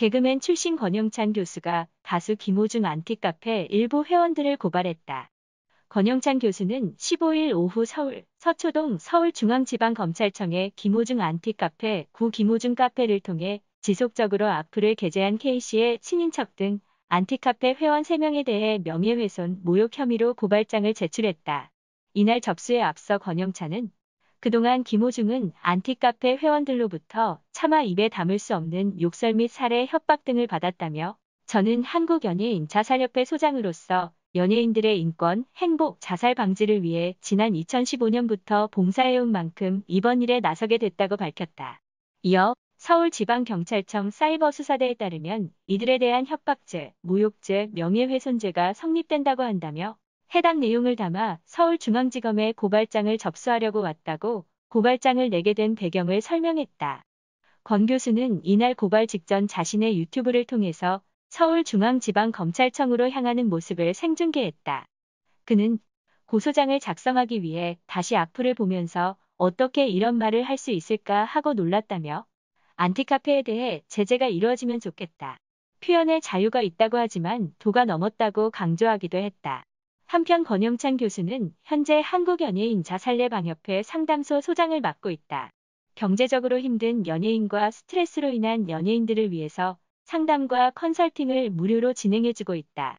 개그맨 출신 권영찬 교수가 가수 김호중 안티카페 일부 회원들을 고발했다. 권영찬 교수는 15일 오후 서울 서초동 서울중앙지방검찰청에 김호중 안티카페 구 김호중 카페를 통해 지속적으로 악플을 게재한 K씨의 친인척 등 안티카페 회원 3명에 대해 명예훼손, 모욕 혐의로 고발장을 제출했다. 이날 접수에 앞서 권영찬은 그동안 김호중은 안티카페 회원들로부터 차마 입에 담을 수 없는 욕설 및 살해 협박 등을 받았다며 저는 한국연예인 자살협회 소장으로서 연예인들의 인권, 행복, 자살 방지를 위해 지난 2015년부터 봉사해온 만큼 이번 일에 나서게 됐다고 밝혔다. 이어 서울지방경찰청 사이버수사대에 따르면 이들에 대한 협박죄, 모욕죄, 명예훼손죄가 성립된다고 한다며 해당 내용을 담아 서울중앙지검에 고발장을 접수하려고 왔다고 고발장을 내게 된 배경을 설명했다. 권 교수는 이날 고발 직전 자신의 유튜브를 통해서 서울중앙지방검찰청으로 향하는 모습을 생중계했다. 그는 고소장을 작성하기 위해 다시 악플을 보면서 어떻게 이런 말을 할 수 있을까 하고 놀랐다며 안티카페에 대해 제재가 이루어지면 좋겠다. 표현의 자유가 있다고 하지만 도가 넘었다고 강조하기도 했다. 한편 권영찬 교수는 현재 한국연예인 자살례방협회 상담소 소장을 맡고 있다. 경제적으로 힘든 연예인과 스트레스로 인한 연예인들을 위해서 상담과 컨설팅을 무료로 진행해주고 있다.